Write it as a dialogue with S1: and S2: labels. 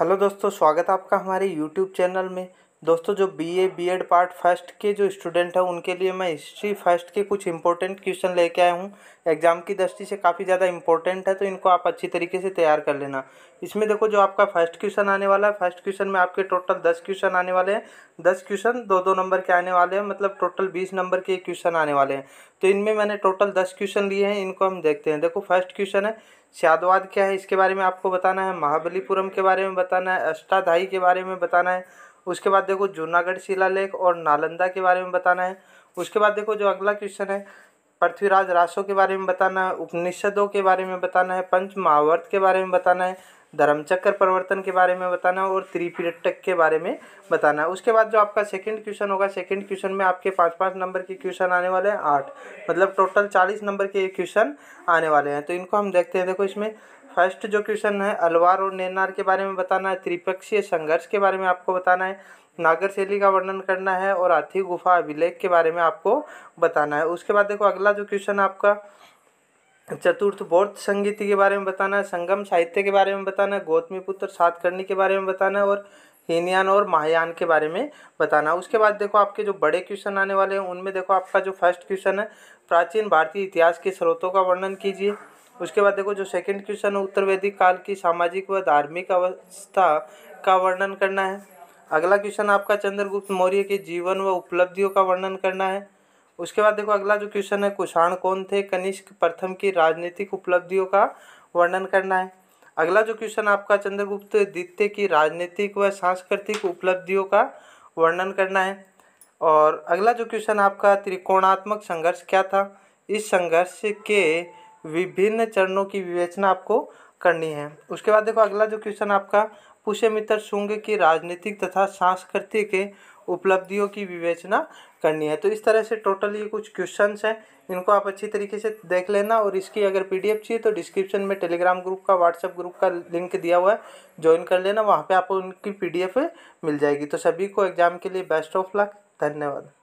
S1: hello दोस्तों स्वागत है आपका हमारे यूट्यूब चैनल में दोस्तों जो बीए बीएड पार्ट फर्स्ट के जो स्टूडेंट हैं उनके लिए मैं हिस्ट्री फर्स्ट के कुछ इंपॉर्टेंट क्वेश्चन लेके आया हूँ एग्जाम की दृष्टि से काफ़ी ज़्यादा इंपॉर्टेंट है तो इनको आप अच्छी तरीके से तैयार कर लेना इसमें देखो जो आपका फर्स्ट क्वेश्चन आने वाला है फर्स्ट क्वेश्चन में आपके टोटल दस क्वेश्चन आने वाले हैं दस क्वेश्चन दो दो नंबर के आने वाले हैं मतलब टोटल बीस नंबर के क्वेश्चन आने वाले हैं तो इनमें मैंने टोटल दस क्वेश्चन लिए हैं इनको हम देखते हैं देखो फर्स्ट क्वेश्चन है श्यादवाद क्या है इसके बारे में आपको बताना है महाबलीपुरम के बारे में बताना है अष्टाधाई के बारे में बताना है उसके बाद देखो जूनागढ़ शिलालेख और नालंदा के बारे में बताना है उसके बाद देखो जो अगला क्वेश्चन है पृथ्वीराज रासो के बारे में बताना है उपनिषदों के बारे में बताना है पंच महावर्त के बारे में बताना है धर्मचक्र परिवर्तन के बारे में बताना और त्रिपिटक के बारे में बताना उसके बाद जो आपका सेकंड क्वेश्चन होगा सेकंड क्वेश्चन में आपके पाँच पाँच नंबर के क्वेश्चन आने वाले हैं आठ मतलब टोटल चालीस नंबर के क्वेश्चन आने वाले हैं तो इनको हम देखते हैं देखो इसमें फर्स्ट जो क्वेश्चन है अलवार और नैनार के बारे में बताना है त्रिपक्षीय संघर्ष के बारे में आपको बताना है नागर शैली का वर्णन करना है और हाथी गुफा अभिलेख के बारे में आपको बताना है उसके बाद देखो अगला जो क्वेश्चन है आपका चतुर्थ बौद्ध संगीत के बारे में बताना है संगम साहित्य के बारे में बताना है गौतमीपुत्र सातकर्णी के बारे में बताना है और हीनयान और महायान के बारे में बताना उसके बाद देखो आपके जो बड़े क्वेश्चन आने वाले हैं उनमें देखो आपका जो फर्स्ट क्वेश्चन है प्राचीन भारतीय इतिहास के स्रोतों का वर्णन कीजिए उसके बाद देखो जो सेकंड क्वेश्चन है उत्तर वैदिक काल की सामाजिक व धार्मिक अवस्था का वर्णन करना है अगला क्वेश्चन आपका चंद्रगुप्त मौर्य के जीवन व उपलब्धियों का वर्णन करना है उसके बाद देखो अगला जो क्वेश्चन है कुषाण कौन थे कनिष्क प्रथम की राजनीतिक उपलब्धियों का वर्णन करना है अगला जो क्वेश्चन आपका चंद्रगुप्त द्वितीय की राजनीतिक व सांस्कृतिक उपलब्धियों का वर्णन करना है और अगला जो क्वेश्चन आपका त्रिकोणात्मक संघर्ष क्या था इस संघर्ष के विभिन्न चरणों की विवेचना आपको करनी है उसके बाद देखो अगला जो क्वेश्चन आपका पुष्यमित्र शुंग की राजनीतिक तथा सांस्कृतिक उपलब्धियों की विवेचना करनी है तो इस तरह से टोटल ये कुछ क्वेश्चन हैं इनको आप अच्छी तरीके से देख लेना और इसकी अगर पीडीएफ चाहिए तो डिस्क्रिप्शन में टेलीग्राम ग्रुप का व्हाट्सएप ग्रुप का लिंक दिया हुआ है ज्वाइन कर लेना वहाँ पर आपको उनकी पी मिल जाएगी तो सभी को एग्ज़ाम के लिए बेस्ट ऑफ लक धन्यवाद